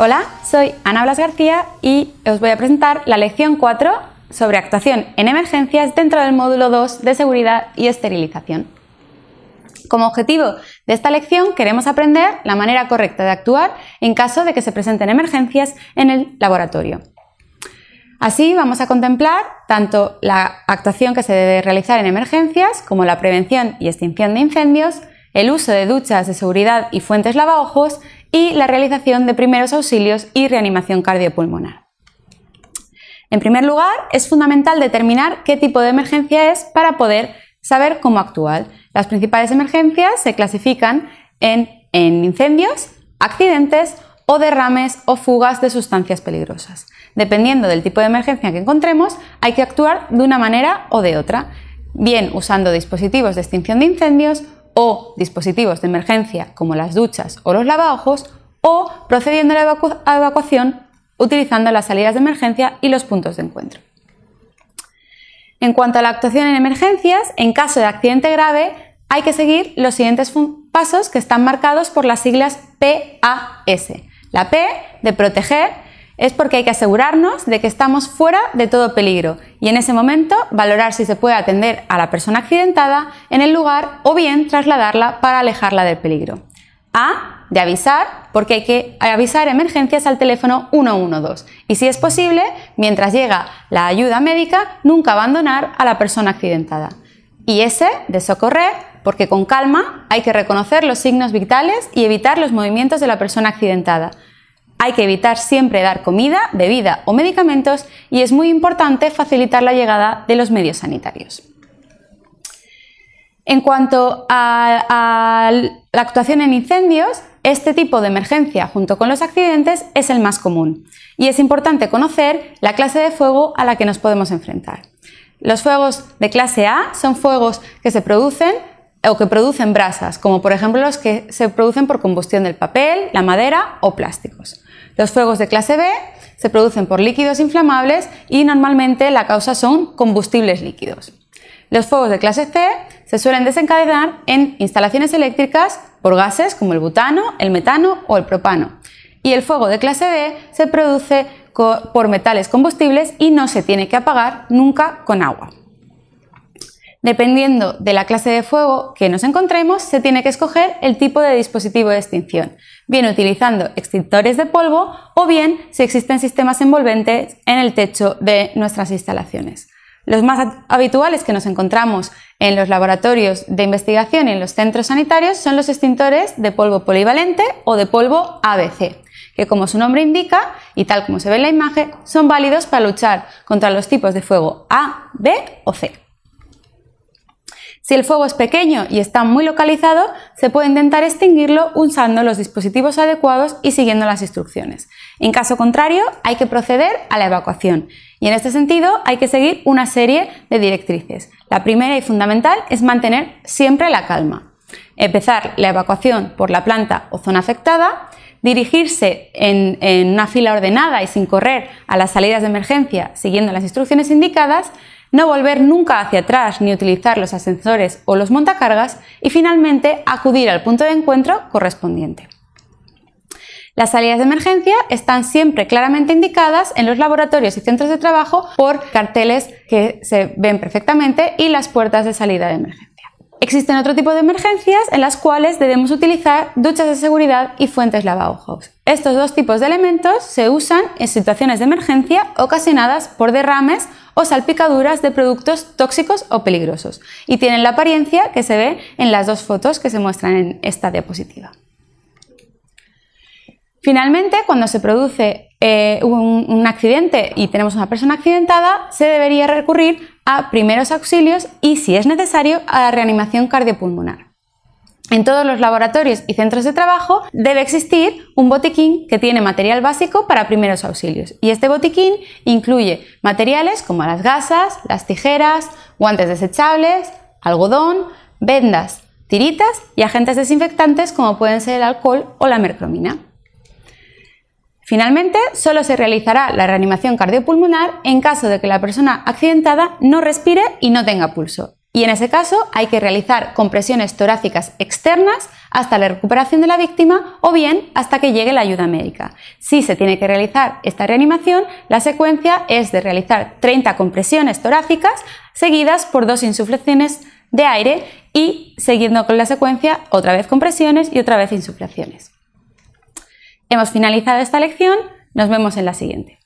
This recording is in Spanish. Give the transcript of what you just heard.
Hola, soy Ana Blas García y os voy a presentar la lección 4 sobre actuación en emergencias dentro del módulo 2 de seguridad y esterilización. Como objetivo de esta lección queremos aprender la manera correcta de actuar en caso de que se presenten emergencias en el laboratorio. Así vamos a contemplar tanto la actuación que se debe realizar en emergencias como la prevención y extinción de incendios, el uso de duchas de seguridad y fuentes lavaojos y la realización de primeros auxilios y reanimación cardiopulmonar. En primer lugar, es fundamental determinar qué tipo de emergencia es para poder saber cómo actuar. Las principales emergencias se clasifican en, incendios, accidentes o derrames o fugas de sustancias peligrosas. Dependiendo del tipo de emergencia que encontremos, hay que actuar de una manera o de otra, bien usando dispositivos de extinción de incendios o dispositivos de emergencia como las duchas o los lavabos o procediendo a la evacuación utilizando las salidas de emergencia y los puntos de encuentro. En cuanto a la actuación en emergencias, en caso de accidente grave hay que seguir los siguientes pasos que están marcados por las siglas PAS. La P de proteger, es porque hay que asegurarnos de que estamos fuera de todo peligro y en ese momento valorar si se puede atender a la persona accidentada en el lugar o bien trasladarla para alejarla del peligro. A, de avisar, porque hay que avisar emergencias al teléfono 112 y si es posible, mientras llega la ayuda médica, nunca abandonar a la persona accidentada. Y S, de socorrer, porque con calma hay que reconocer los signos vitales y evitar los movimientos de la persona accidentada. Hay que evitar siempre dar comida, bebida o medicamentos y es muy importante facilitar la llegada de los medios sanitarios. En cuanto a, la actuación en incendios, este tipo de emergencia junto con los accidentes es el más común y es importante conocer la clase de fuego a la que nos podemos enfrentar. Los fuegos de clase A son fuegos que se producen o que producen brasas, como por ejemplo los que se producen por combustión del papel, la madera o plásticos. Los fuegos de clase B se producen por líquidos inflamables y normalmente la causa son combustibles líquidos. Los fuegos de clase C se suelen desencadenar en instalaciones eléctricas por gases como el butano, el metano o el propano. Y el fuego de clase D se produce por metales combustibles y no se tiene que apagar nunca con agua. Dependiendo de la clase de fuego que nos encontremos, se tiene que escoger el tipo de dispositivo de extinción, bien utilizando extintores de polvo o bien si existen sistemas envolventes en el techo de nuestras instalaciones. Los más habituales que nos encontramos en los laboratorios de investigación y en los centros sanitarios son los extintores de polvo polivalente o de polvo ABC, que como su nombre indica y tal como se ve en la imagen, son válidos para luchar contra los tipos de fuego A, B o C. Si el fuego es pequeño y está muy localizado, se puede intentar extinguirlo usando los dispositivos adecuados y siguiendo las instrucciones. En caso contrario, hay que proceder a la evacuación. Y en este sentido, hay que seguir una serie de directrices. La primera y fundamental es mantener siempre la calma. Empezar la evacuación por la planta o zona afectada, dirigirse en, en una fila ordenada y sin correr a las salidas de emergencia siguiendo las instrucciones indicadas no volver nunca hacia atrás ni utilizar los ascensores o los montacargas y finalmente acudir al punto de encuentro correspondiente. Las salidas de emergencia están siempre claramente indicadas en los laboratorios y centros de trabajo por carteles que se ven perfectamente y las puertas de salida de emergencia. Existen otro tipo de emergencias en las cuales debemos utilizar duchas de seguridad y fuentes lavabojos. Estos dos tipos de elementos se usan en situaciones de emergencia ocasionadas por derrames o salpicaduras de productos tóxicos o peligrosos y tienen la apariencia que se ve en las dos fotos que se muestran en esta diapositiva. Finalmente, cuando se produce eh, un, un accidente y tenemos una persona accidentada, se debería recurrir a primeros auxilios y, si es necesario, a la reanimación cardiopulmonar. En todos los laboratorios y centros de trabajo debe existir un botiquín que tiene material básico para primeros auxilios y este botiquín incluye materiales como las gasas, las tijeras, guantes desechables, algodón, vendas, tiritas y agentes desinfectantes como pueden ser el alcohol o la mercromina. Finalmente, solo se realizará la reanimación cardiopulmonar en caso de que la persona accidentada no respire y no tenga pulso. Y en ese caso hay que realizar compresiones torácicas externas hasta la recuperación de la víctima o bien hasta que llegue la ayuda médica. Si se tiene que realizar esta reanimación, la secuencia es de realizar 30 compresiones torácicas seguidas por dos insuflaciones de aire y siguiendo con la secuencia otra vez compresiones y otra vez insuflaciones. Hemos finalizado esta lección, nos vemos en la siguiente.